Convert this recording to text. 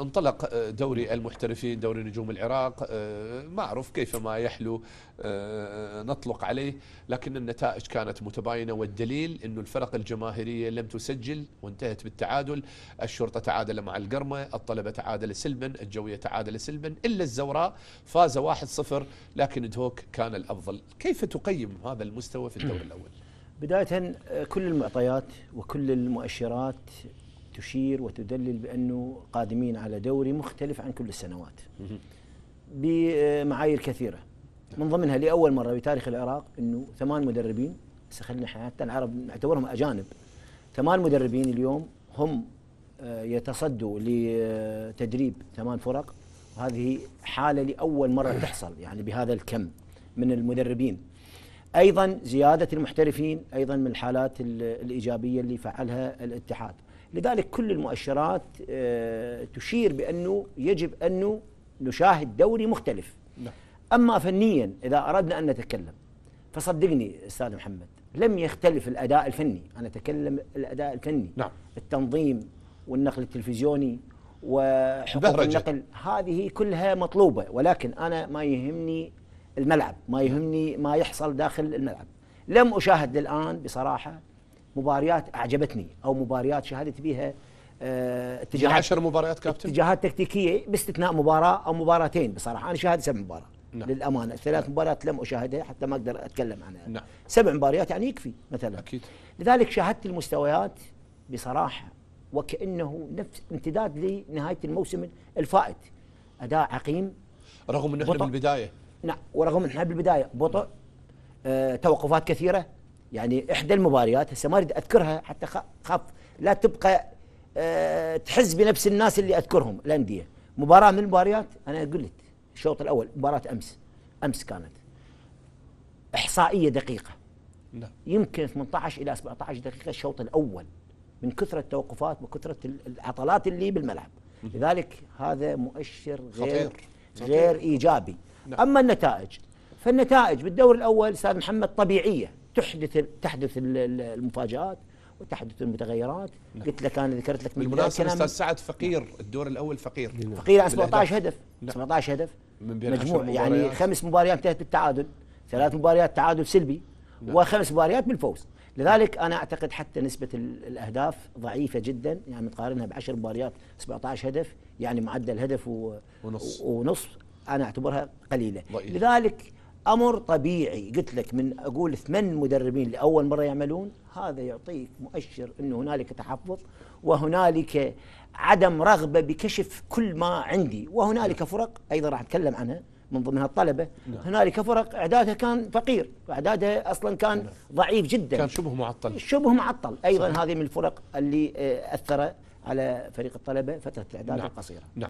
انطلق آه، دوري المحترفين دوري نجوم العراق آه، ما أعرف كيف ما يحلو آه، نطلق عليه لكن النتائج كانت متباينة والدليل أن الفرق الجماهيرية لم تسجل وانتهت بالتعادل الشرطة تعادل مع القرمة الطلبة تعادل سلبا الجوية تعادل سلبا إلا الزوراء فاز 1-0 لكن دهوك كان الأفضل كيف تقيم هذا المستوى في الدور الأول؟ بداية كل المعطيات وكل المؤشرات تشير وتدلل بأنه قادمين على دوري مختلف عن كل السنوات بمعايير كثيرة من ضمنها لأول مرة بتاريخ العراق أنه ثمان مدربين خلينا حتى العرب نعتبرهم أجانب ثمان مدربين اليوم هم آه، يتصدوا لتدريب ثمان فرق وهذه حالة لأول مرة تحصل يعني بهذا الكم من المدربين ايضا زياده المحترفين ايضا من الحالات الايجابيه اللي فعلها الاتحاد لذلك كل المؤشرات آه، تشير بأنه يجب أنه نشاهد دوري مختلف نعم. أما فنيا إذا أردنا أن نتكلم فصدقني أستاذ محمد لم يختلف الأداء الفني أنا أتكلم الأداء الفني نعم. التنظيم والنقل التلفزيوني وحقوق بهرجة. النقل هذه كلها مطلوبة ولكن أنا ما يهمني الملعب ما يهمني ما يحصل داخل الملعب لم أشاهد الآن بصراحة مباريات اعجبتني او مباريات شهدت بها آه، اتجاهات يعني عشر مباريات كابتن اتجاهات تكتيكيه باستثناء مباراه او مباراتين بصراحه انا شاهدت سبع مباريات نعم. للامانه الثلاث نعم. مباريات لم اشاهدها حتى ما اقدر اتكلم عنها نعم. سبع مباريات يعني يكفي مثلا اكيد لذلك شاهدت المستويات بصراحه وكانه نفس امتداد لنهايه الموسم الفائت اداء عقيم رغم ان احنا بالبدايه نعم ورغم ان احنا بالبدايه بطء نعم. آه توقفات كثيره يعني احدى المباريات هسه ما اريد اذكرها حتى خاف لا تبقى أه تحز بنفس الناس اللي اذكرهم الانديه مباراه من المباريات انا قلت الشوط الاول مباراه امس امس كانت احصائيه دقيقه لا. نعم. يمكن 18 الى 17 دقيقه الشوط الاول من كثره التوقفات وكثره العطلات اللي بالملعب لذلك هذا مؤشر غير خطير. غير ايجابي لا. نعم. اما النتائج فالنتائج بالدور الاول استاذ محمد طبيعيه تحدث تحدث المفاجات وتحدث المتغيرات نعم. قلت لك انا ذكرت لك بالمناسبه استاذ سعد فقير الدور الاول فقير نعم. نعم. فقير عن 17 هدف 17 نعم. هدف من بين مجموع يعني خمس مباريات انتهت بالتعادل ثلاث مباريات تعادل سلبي نعم. وخمس مباريات بالفوز لذلك انا اعتقد حتى نسبه الاهداف ضعيفه جدا يعني تقارنها بعشر مباريات 17 هدف يعني معدل هدف و... ونص ونص انا اعتبرها قليله ضعيف. لذلك امر طبيعي قلت لك من اقول ثمان مدربين لاول مره يعملون هذا يعطيك مؤشر انه هنالك تحفظ وهنالك عدم رغبه بكشف كل ما عندي وهنالك نعم. فرق ايضا راح اتكلم عنها من ضمنها الطلبه نعم. هنالك فرق اعدادها كان فقير واعدادها اصلا كان نعم. ضعيف جدا كان شبه معطل شبه معطل ايضا صحيح. هذه من الفرق اللي آه، اثر على فريق الطلبه فتره الاعداد القصيره نعم.